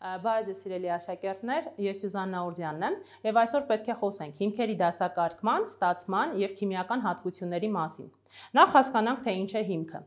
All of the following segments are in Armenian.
Բարև ձեզ սիրելի աշակերտներ, ես Սյուզաննա Օրդյանն եմ եւ այսօր պետք է խոսենք հիմքերի դասակարգման, ստացման եւ քիմիական հատկությունների մասին։ Նախ հասկանանք, թե ինչ է հիմքը։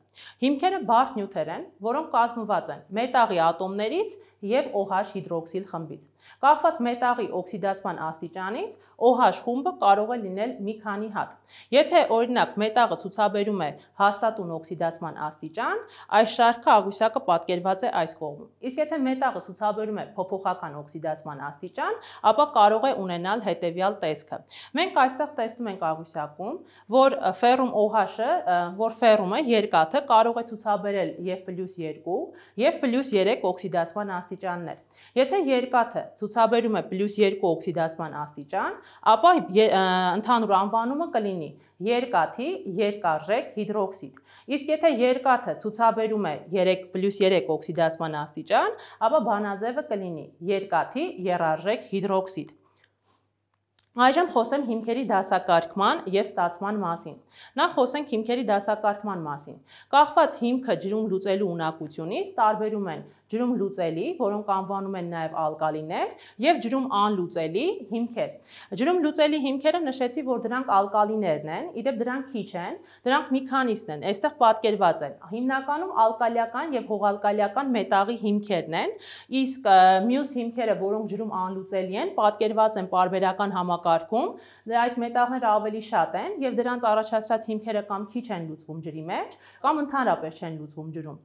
Հիմքերը բարդ նյութեր են, որոնք կազմված են մետաղի ատոմներից եւ OH հիդրոքսիլ խմբից։ Կախված մետաղի օքսիդացման աստիճանից OH խումբը կարող է լինել մի քանի հատ։ Եթե օրինակ մետաղը ցուցաբերում է հաստատուն օքսիդացման աստիճան, այս շարքը աղյուսակը պատկերված է այս կողմում։ Իսկ եթե մետաղը ցուցաբերում է փոփոխական օքսիդացման աստիճան, ապա կարող է ունենալ հետեւյալ տեսքը։ Մենք այստեղ տեսնում ենք աղյուսակում, որ ferrum OH-ը, որ ferrum-ը երկաթը կարող է ցուցաբերել եւ +2 եւ +3 օքսիդացման աստիճան աստիճաններ։ Եթե երկաթը ցուցաբերում է +2 օքսիդացման աստիճան, ապա ընդհանուր անվանումը կլինի երկաթի երկարժեք հիդրոքսիդ։ Իսկ եթե երկաթը ցուցաբերում է 3+3 օքսիդացման աստիճան, ապա բանաձևը կլինի երկաթի երարժեք հիդրոքսիդ։ Այժմ խոսեմ հիմքերի դասակարգման եւ ստացման մասին։ Նախ խոսենք հիմքերի դասակարգման մասին։ Կախված հիմքը ջրում լուծելու ունակությունից տարբերում են ջրում լուծելի, որոնք անվանում են նաև ալկալիներ, եւ ջրում անլուծելի հիմքեր։ Ջրում լուծելի հիմքերը նշեցի, որ դրանք ալկալիներն են, իդեպ դրանք քիչ են, դրանք մի քանիսն են, այստեղ պատկերված են։ Հիմնականում ալկալիական եւ հողալկալիական մետաղի հիմքերն են, իսկ մյուս հիմքերը, որոնք ջրում անլուծելի են, պատկերված են պարբերական համակարգ համակարգում, դե այդ մետաղները ավելի շատ են եւ դրանց առաջացած հիմքերը կամ քիչ են լուծվում ջրի մեջ, կամ ընդհանրապես չեն լուծվում ջրում։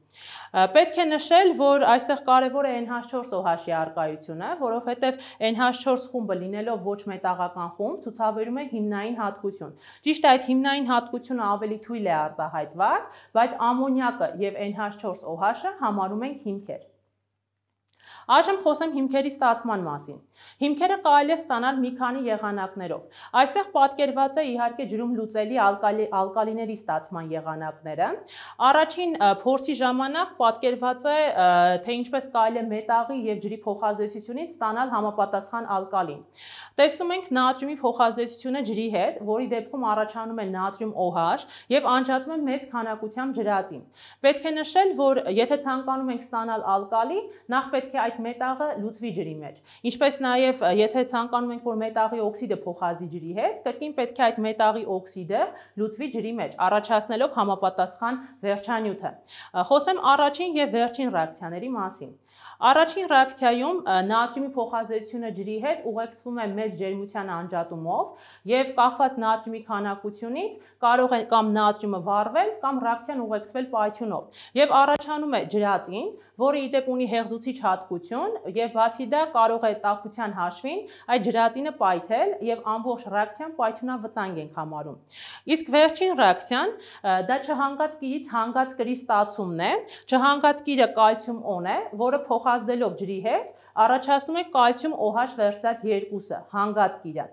Պետք է նշել, որ այստեղ կարևոր է NH4OH-ի արկայությունը, որովհետեւ NH4 խումբը լինելով ոչ մետաղական խումբ ցուցաբերում է հիմնային հատկություն։ Ճիշտ է, այդ հիմնային հատկությունը ավելի թույլ է արտահայտված, բայց ամոնիակը եւ NH4OH-ը համարում են հիմքեր։ Այժմ խոսեմ հիմքերի ստացման մասին։ Հիմքերը կարելի է ստանալ մի քանի եղանակներով։ Այստեղ պատկերված է իհարկե ջրում լուծելի ալկալի ալկալիների ստացման եղանակները։ Առաջին փորձի ժամանակ պատկերված է թե ինչպես կարելի է մետաղի եւ ջրի փոխազդեցությունից ստանալ համապատասխան ալկալին։ Տեսնում ենք նատրիումի փոխազդեցությունը ջրի հետ, որի դեպքում առաջանում է նատրիում OH եւ անջատում է մեծ քանակությամբ ջրածին։ Պետք է նշել, որ եթե ցանկանում ենք ստանալ ալկալի, նախ պետք է այդ այդ մետաղը լուծվի ջրի մեջ։ Ինչպես նաև եթե ցանկանում ենք որ մետաղի օքսիդը փոխազի ջրի հետ, կրկին պետք է այդ մետաղի օքսիդը լուծվի ջրի մեջ, առաջացնելով համապատասխան վերջանյութը։ Խոսեմ առաջին եւ վերջին ռեակցիաների մասին։ Առաջին ռեակցիայում նատրիումի փոխազդեցությունը ջրի հետ ուղեկցվում է մեծ ջերմության անջատումով եւ կախված նատրիումի քանակությունից կարող է կամ նատրիումը վառվել կամ ռեակցիան ուղեկցվել պայթյունով եւ առաջանում է ջրածին, որը իդեպ ունի հեղձուցիչ հատկություն եւ բացի դա կարող է տաքության հաշվին այդ ջրածինը պայթել եւ ամբողջ ռեակցիան պայթյունավտանգ ենք համարում։ Իսկ վերջին ռեակցիան դա չհանգած կիրից հանգած կրի ստացումն է։ Չհանգած կիրը կալցիում օն է, որը փոխ փոխազդելով ջրի հետ առաջացնում է կալցիում OH վերսած 2-ը, հանգած կիրա։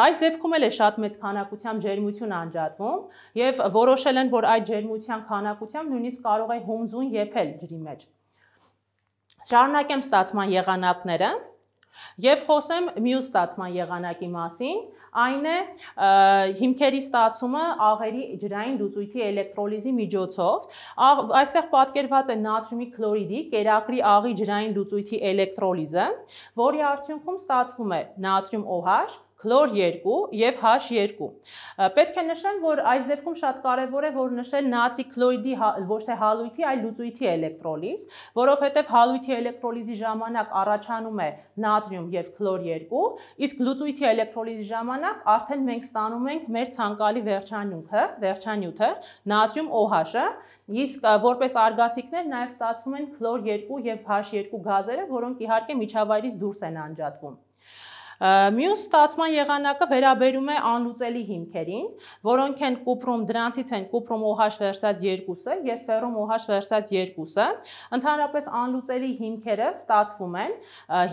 Այս դեպքում էլ է շատ մեծ քանակությամբ ջերմություն անջատվում եւ որոշել են, որ այդ ջերմության քանակությամբ նույնիսկ կարող է հումձուն եփել ջրի մեջ։ Շարունակեմ ստացման եղանակները։ Եվ խոսեմ մյուս ստացման եղանակի մասին, այն է հիմքերի ստացումը աղերի ջրային լուծույթի էլեկտրոլիզի միջոցով։ Աղ, Այստեղ պատկերված է նատրիումի քլորիդի կերակրի աղի ջրային լուծույթի էլեկտրոլիզը, որի արդյունքում ստացվում է նատրիում OH քլոր 2 եւ H2։ Պետք է նշեմ, որ այս դեպքում շատ կարեւոր է որ նշել նատրի քլոիդի հա, ոչ թե հալույթի, այլ լուծույթի էլեկտրոլիզ, որովհետեւ հալույթի էլեկտրոլիզի ժամանակ առաջանում է նատրիում եւ քլոր 2, իսկ լուծույթի էլեկտրոլիզի ժամանակ արդեն մենք ստանում ենք մեր ցանկալի վերջանյութը, վերջանյութը նատրիում OH-ը, իսկ որպես արգասիքներ նաեւ ստացվում են քլոր 2 եւ H2 գազերը, որոնք իհարկե միջավայրից դուրս են անջատվում։ Մյուս ստացման եղանակը վերաբերում է անլուծելի հիմքերին, որոնք են կուպրում, դրանցից են կուպրում OH վերսած 2-ը եւ ֆերում OH վերսած 2-ը։ Ընդհանրապես անլուծելի հիմքերը ստացվում են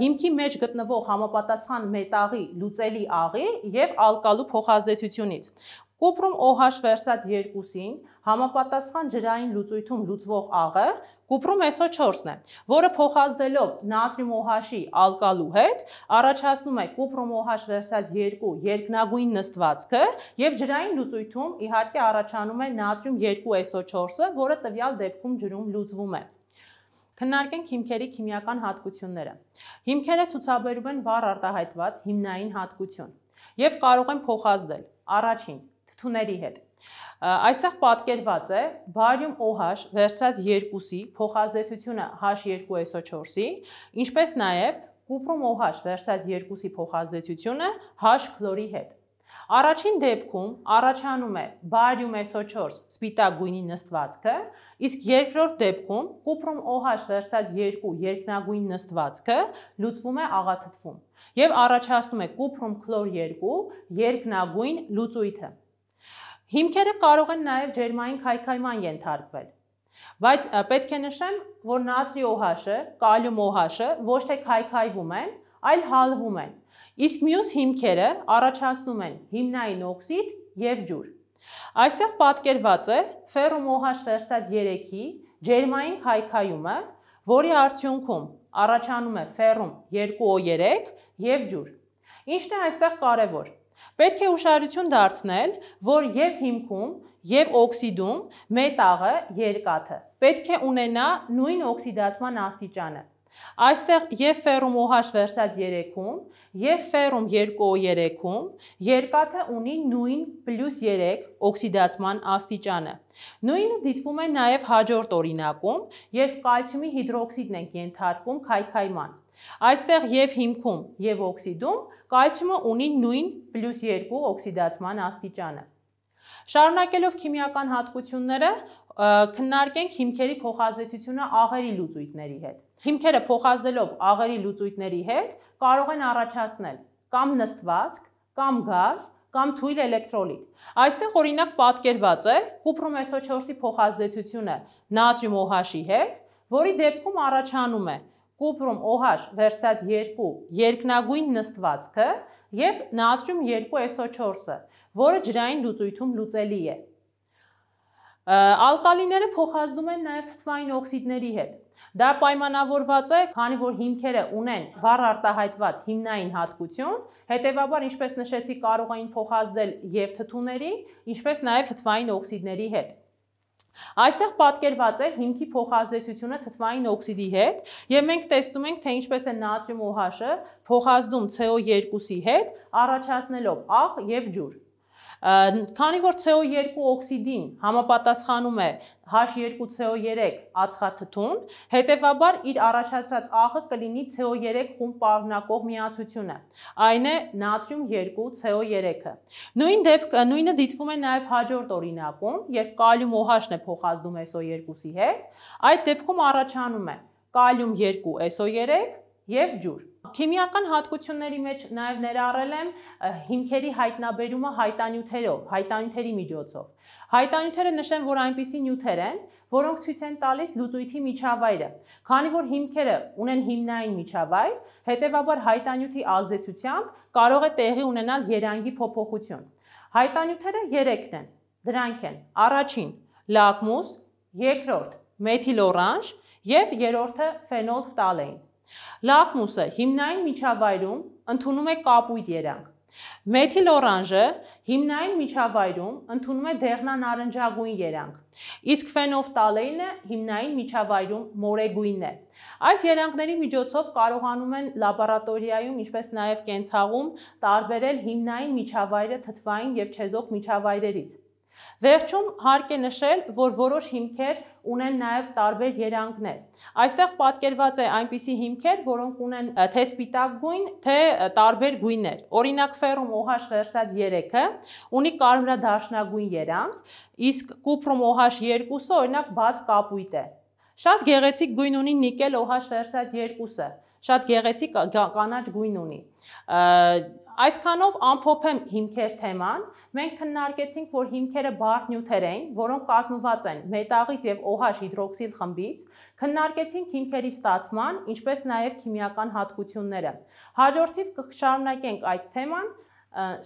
հիմքի մեջ գտնվող համապատասխան մետաղի լուծելի աղի եւ ալկալու փոխազդեցությունից։ Կուպրում OH վերսած 2-ին համապատասխան ջրային լուծույթում լուծվող աղը կուպրում SO4-ն է, որը փոխազդելով նատրիում OH-ի ալկալու հետ առաջացնում է կուպրում OH վերսած 2 երկնագույն նստվածքը եւ ջրային լուծույթում իհարկե առաջանում է նատրիում 2 SO4-ը, որը տվյալ դեպքում ջրում լուծվում է։ Քննարկենք հիմքերի քիմիական հատկությունները։ Հիմքերը ցուցաբերում են վառ արտահայտված հիմնային հատկություն եւ կարող են փոխազդել։ Առաջին թուների հետ։ Այստեղ պատկերված է բարիում OH վերցրած 2-ի փոխազդեցությունը H2SO4-ի, ինչպես նաև կուպրում OH վերցրած 2-ի փոխազդեցությունը H քլորի հետ։ Առաջին դեպքում առաջանում է բարիում SO4 սպիտակ գույնի նստվածքը, իսկ երկրորդ դեպքում կուպրում OH վերցած 2 երկնագույն նստվածքը լուծվում է աղաթթվում եւ առաջացնում է կուպրում քլոր 2 երկնագույն լուծույթը։ Հիմքերը կարող են նաև ջերմային քայքայման ենթարկվել։ Բայց պետք է նշեմ, որ նատրի OH-ը, կալիում OH-ը ոչ թե քայքայվում են, այլ հալվում են։ Իսկ մյուս հիմքերը առաջացնում են հիմնային օքսիդ եւ ջուր։ Այստեղ պատկերված է ֆերում OH վերսած 3-ի ջերմային քայքայումը, որի արդյունքում առաջանում է ֆերում 2O3 եւ ջուր։ Ինչն է այստեղ կարևոր։ Պետք է ուշադրություն դարձնել, որ եւ հիմքում եւ օքսիդում մետաղը երկաթը պետք է ունենա նույն օքսիդացման աստիճանը։ Այստեղ եւ ֆերում OH վերցած 3-ում եւ ֆերում 2O3-ում երկաթը ունի նույն +3 օքսիդացման աստիճանը։ Նույնը դիտվում է նաեւ հաջորդ օրինակում, երբ կալցիումի հիդրոքսիդն ենք ենթարկում քայքայման։ Այստեղ եւ հիմքում եւ օքսիդում կալցիումը ունի նույն +2 օքսիդացման աստիճանը։ Շարունակելով քիմիական հատկությունները, քննարկենք հիմքերի փոխազդեցությունը աղերի լուծույթների հետ։ Հիմքերը փոխազդելով աղերի լուծույթների հետ կարող են առաջացնել կամ նստվածք, կամ գազ, կամ թույլ էլեկտրոլիտ։ Այստեղ օրինակ պատկերված է կուպրում SO4-ի փոխազդեցությունը նատրիում OH-ի հետ, որի դեպքում առաջանում է 0.5 կուպրում OH վերցած 2 երկնագույն նստվածքը եւ նատրիում 2 SO4-ը, որը ջրային լուծույթում լուծելի է։ Ալկալիները փոխազդում են նաեւ թթվային օքսիդների հետ։ Դա պայմանավորված է, քանի որ հիմքերը ունեն վառ արտահայտված հիմնային հատկություն, հետևաբար ինչպես նշեցի կարող էին փոխազդել եւ թթուների, ինչպես նաեւ թթվային օքսիդների հետ։ Այստեղ պատկերված է հիմքի փոխազդեցությունը թթվային օքսիդի հետ եւ մենք տեսնում ենք թե ինչպես է նատրիում OH-ը փոխազդում CO2-ի հետ առաջացնելով աղ եւ ջուր։ Քանի որ CO2 օքսիդին համապատասխանում է H2CO3 ածխաթթուն, հետևաբար իր առաջացած աղը կլինի CO3 խումբ պարունակող միացությունը։ Այն է նատրիում 2CO3-ը։ Նույն դեպք նույնը դիտվում է նաև հաջորդ օրինակում, երբ կալիում OH-ն է փոխազդում SO2-ի հետ, այդ դեպքում առաջանում է կալիում 2 SO3 եւ ջուր։ Քիմիական հատկությունների մեջ նաև ներառել եմ հիմքերի հայտնաբերումը հայտանյութերով, հայտանյութերի միջոցով։ Հայտանյութերը նշեմ, որ այնպիսի նյութեր են, որոնք ցույց են տալիս լուծույթի միջավայրը։ Քանի որ հիմքերը ունեն հիմնային միջավայր, հետևաբար հայտանյութի ազդեցությամբ կարող է տեղի ունենալ երանգի փոփոխություն։ Հայտանյութերը 3-ն են։ Դրանք են. առաջին՝ լակմուս, երկրորդ՝ մեթիլ օրանջ եւ երրորդը ֆենոլ ֆտալեին։ Լակմուսը հիմնային միջավայրում ընդունում է կապույտ երանգ։ Մեթիլ օրանժը հիմնային միջավայրում ընդունում է դեղնան նարնջագույն երանգ։ Իսկ ֆենոֆտալեինը հիմնային միջավայրում մորեգույնն է։ Այս երանգների միջոցով կարողանում են լաբորատորիայում, ինչպես նաև կենցաղում տարբերել հիմնային միջավայրը թթվային եւ չեզոք միջավայրերից։ Վերջում հարկ է նշել, որ որոշ հիմքեր ունեն նաև տարբեր երանգներ։ Այստեղ պատկերված է այնպիսի հիմքեր, որոնք ունեն թե սպիտակ գույն, թե տարբեր գույներ։ Օրինակ ֆերում OH վերստած 3-ը ունի կարմրադարչնագույն երանգ, իսկ կուպրում OH 2-ը օրինակ բաց կապույտ է։ Շատ գեղեցիկ գույն ունի նիկել OH վերստած 2-ը շատ գեղեցիկ կանաչ գույն ունի։ Այսքանով ամփոփեմ հիմքեր թեման։ Մենք քննարկեցինք, որ հիմքերը բարդ նյութեր են, որոնք կազմված են մետաղից եւ OH հիդրոքսիլ խմբից։ Քննարկեցինք հիմքերի ստացման, ինչպես նաեւ քիմիական հատկությունները։ Հաջորդիվ կշարունակենք այդ թեման։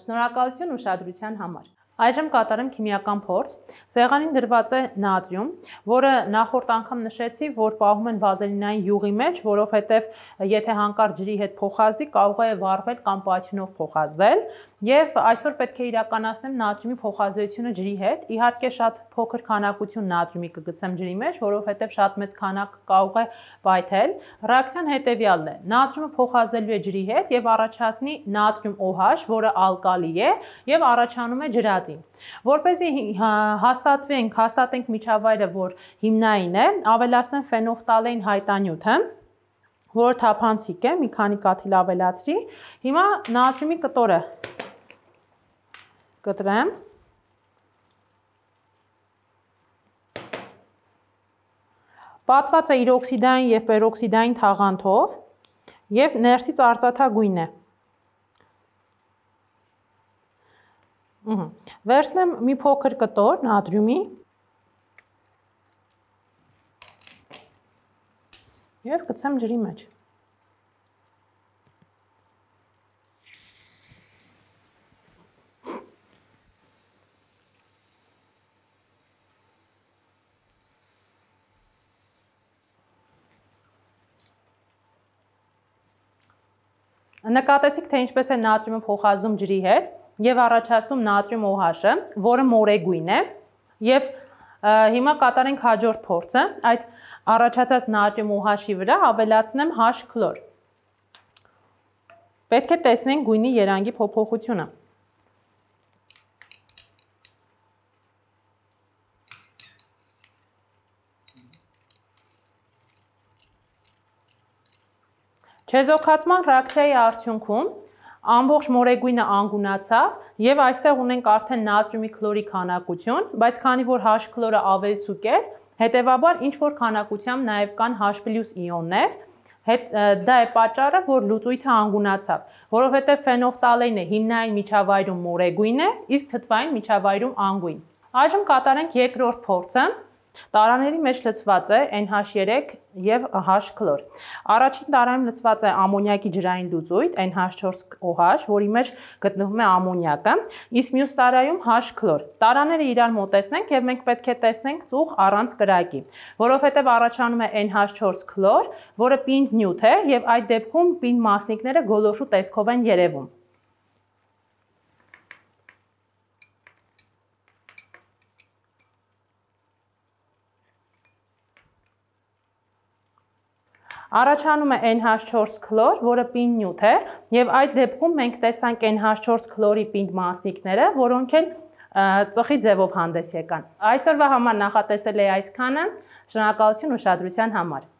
Շնորհակալություն ուշադրության համար։ Այժմ կատարեմ քիմիական փորձ։ Սեղանին դրված է նատրիում, որը նախորդ անգամ նշեցի, որ պահում են վազելինային յուղի մեջ, որովհետև եթե հանկարծ ջրի հետ փոխազդի, կարող է վառվել կամ պատյունով փոխազդել, եւ այսօր պետք է իրականացնեմ նատրիումի փոխազդեցությունը ջրի հետ։ Իհարկե շատ փոքր քանակություն նատրիումի կգցեմ ջրի մեջ, որովհետև շատ մեծ քանակ կարող է պայթել։ Ռեակցիան հետեւյալն է. նատրիումը փոխազդելու է ջրի հետ եւ առաջացնի նատրիում OH, որը ալկալի է եւ առաջանում է ջրած հոդվածին։ Որպեսզի հաստատվենք, հաստատենք միջավայրը, որ հիմնային է, ավելացնեմ ֆենոլֆթալեին հայտանյութը որ թափանցիկ է, մի քանի կաթիլ ավելացրի։ Հիմա նատրիումի կտորը կտրեմ։ Պատված է իր օքսիդային եւ պերօքսիդային թաղանթով եւ ներսից արծաթագույն է։ Ուհ։ Վերցնեմ մի փոքր կտոր նատրիումի եւ գցեմ ջրի մեջ։ Նկատեցիք, թե ինչպես է նատրիումը փոխազդում ջրի հետ եւ առաջացնում նատրիում OH-ը, որը մորեգույն է եւ հիմա կատարենք հաջորդ փորձը, այդ առաջացած նատրիում OH-ի վրա ավելացնեմ H քլոր։ Պետք է տեսնենք գույնի երանգի փոփոխությունը։ Չեզոքացման ռեակցիայի արդյունքում ամբողջ մորեգույնը անգունացավ եւ այստեղ ունենք արդեն նատրիումի քլորի քանակություն, բայց քանի որ հաշ քլորը ավելի ցուկ է, հետեւաբար ինչ որ քանակությամբ նաեւ կան H+ իոններ, հետ դա է պատճառը, որ լուծույթը անգունացավ, որովհետեւ ֆենոֆտալենը հիմնային միջավայրում մորեգույն է, իսկ թթվային միջավայրում անգույն։ Այժմ կատարենք երկրորդ փորձը։ Տարաների մեջ լցված է NH3 եւ H-քլոր։ Առաջին տարայում լցված է ամոնիակի ջրային լուծույթ NH4OH, որի մեջ գտնվում է ամոնիակը, իսկ մյուս տարայում H-քլոր։ Տարաները իրար մոտեցնենք եւ մենք պետք է տեսնենք ծուխ առանց կրակի, որովհետեւ առաջանում է NH4-քլոր, որը պինդ նյութ է եւ այդ դեպքում պինդ մասնիկները գոլորշու տեսքով են երևում։ Առաջանում է NH4 քլոր, որը պին նյութ է, եւ այդ դեպքում մենք տեսանք NH4 քլորի պինդ մասնիկները, որոնք են ծխի ձևով հանդես եկան։ Այսօրվա համար նախատեսել է այսքանը։ Շնորհակալություն ուշադրության համար։